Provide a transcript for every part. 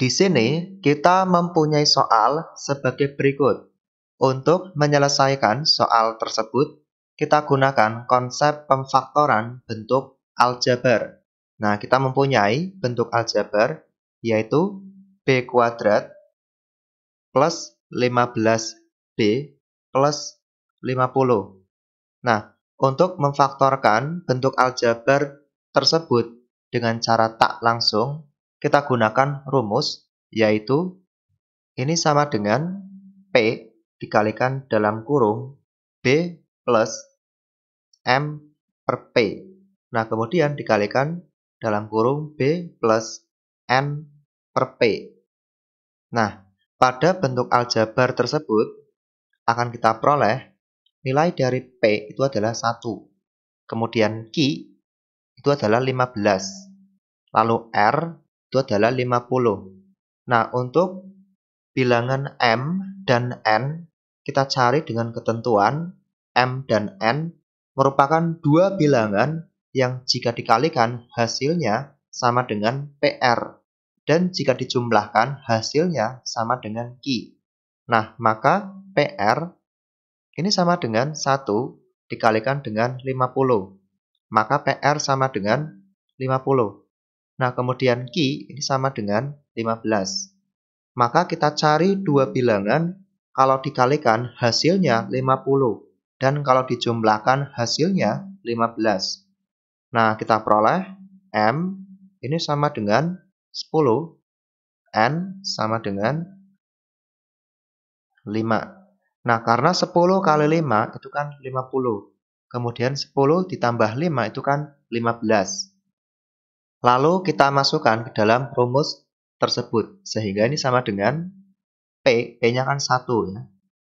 Di sini kita mempunyai soal sebagai berikut. Untuk menyelesaikan soal tersebut, kita gunakan konsep pemfaktoran bentuk aljabar. Nah, kita mempunyai bentuk aljabar yaitu B kuadrat plus 15B plus 50. Nah, untuk memfaktorkan bentuk aljabar tersebut dengan cara tak langsung, kita gunakan rumus yaitu ini sama dengan P dikalikan dalam kurung B plus M per P. Nah, kemudian dikalikan dalam kurung B plus m per P. Nah, pada bentuk aljabar tersebut akan kita peroleh nilai dari P itu adalah 1. Kemudian Q itu adalah 15. Lalu R itu adalah 50. Nah, untuk bilangan M dan N, kita cari dengan ketentuan M dan N merupakan dua bilangan yang jika dikalikan hasilnya sama dengan PR dan jika dijumlahkan hasilnya sama dengan Q. Nah, maka PR ini sama dengan 1 dikalikan dengan 50. Maka PR sama dengan 50. Nah, kemudian Ki ini sama dengan 15. Maka kita cari dua bilangan, kalau dikalikan hasilnya 50, dan kalau dijumlahkan hasilnya 15. Nah, kita peroleh M ini sama dengan 10, N sama dengan 5. Nah, karena 10 kali 5 itu kan 50. Kemudian 10 ditambah 5 itu kan 15. Lalu kita masukkan ke dalam rumus tersebut. Sehingga ini sama dengan P, P-nya kan 1 ya.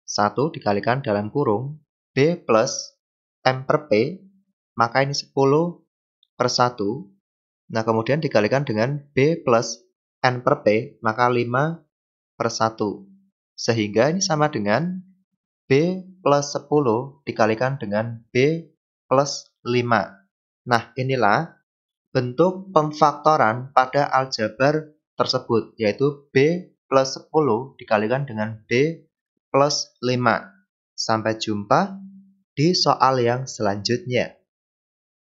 1 dikalikan dalam kurung B plus M per P, maka ini 10 per 1. Nah, kemudian dikalikan dengan B plus N per P, maka 5 per 1. Sehingga ini sama dengan B plus 10 dikalikan dengan B plus 5. Nah, inilah bentuk pemfaktoran pada aljabar tersebut, yaitu B plus 10 dikalikan dengan B plus 5. Sampai jumpa di soal yang selanjutnya.